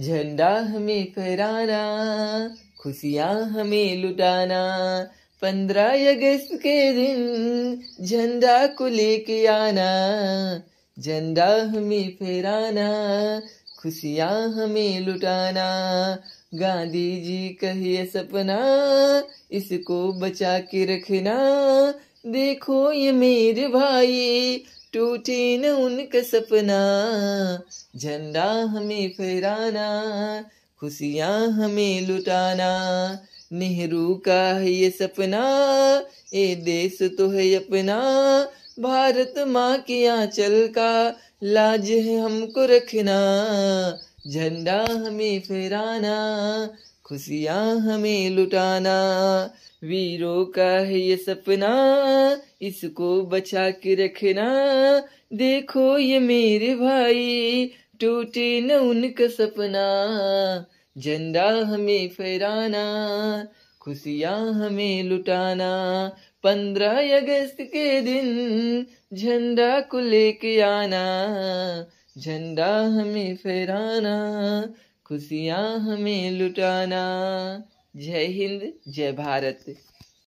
झंडा हमें फहराना खुशियाँ हमें लुटाना पंद्रह अगस्त के दिन झंडा को लेके आना झंडा हमें फहराना खुशियाँ हमें लुटाना गांधी जी कहिए सपना इसको बचा के रखना देखो ये मेरे भाई टूटे न उनका सपना झंडा हमें फहराना खुशियाँ हमें लुटाना नेहरू का है ये सपना ये देश तो है अपना भारत माँ के आंचल का लाज है हमको रखना झंडा हमें फहराना खुशियाँ हमें लुटाना वीरों का है ये सपना इसको बचा के रखना देखो ये मेरे भाई टूटे न उनका सपना झंडा हमें फहराना खुशियाँ हमें लुटाना पंद्रह अगस्त के दिन झंडा को लेके आना झंडा हमें फहराना खुशियाँ हमें लुटाना जय हिंद जय भारत